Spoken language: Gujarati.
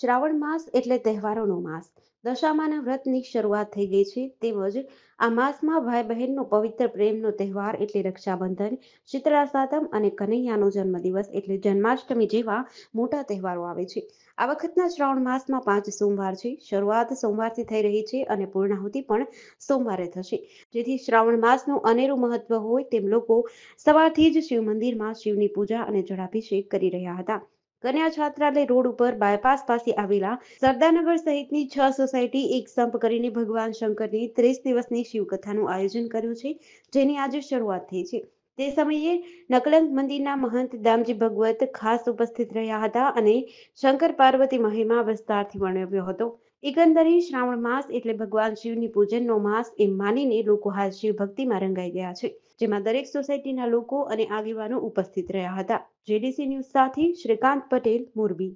શ્રાવણ માસ એટલે તહેવારોનો માસ દશામાના વ્રતની શરૂઆત થઈ ગઈ છે તેમજ આ માસમાં ભાઈ બહેનનો પવિત્ર પ્રેમનો તહેવાર એટલે રક્ષાબંધન શીતળા સાતમ અને કનૈયાનો જન્મદિવસ એટલે જન્માષ્ટમી જેવા મોટા તહેવારો આવે છે આ વખતના શ્રાવણ માસમાં પાંચ સોમવાર છે શરૂઆત સોમવારથી થઈ રહી છે અને પૂર્ણાહુતિ પણ સોમવારે થશે જેથી શ્રાવણ માસનું અનેરું મહત્વ હોય તેમ લોકો સવારથી જ શિવ મંદિરમાં શિવની પૂજા અને જળાભિષેક કરી રહ્યા હતા કન્યા છાત્રાલય રોડ ઉપર બાયપાસ પાસે આવેલા સરદારનગર સહિતની છ સોસાયટી એક સંપ કરીને ભગવાન શંકરની ત્રીસ દિવસની શિવકથાનું આયોજન કર્યું છે જેની આજે શરૂઆત થઈ છે તે સમયે નકલંક મંદિરના મહંત દામજી ભગવત ખાસ ઉપસ્થિત રહ્યા હતા અને શંકર પાર્વતી મહિમા વિસ્તારથી વર્ણવ્યો હતો એકંદરે શ્રાવણ માસ એટલે ભગવાન શિવની પૂજનનો માસ એમ માનીને લોકો હાલ શિવ ભક્તિમાં રંગાઈ ગયા છે જેમાં દરેક સોસાયટીના લોકો અને આગેવાનો ઉપસ્થિત રહ્યા હતા જેડીસી ન્યૂઝ સાથે શ્રીકાંત પટેલ મોરબી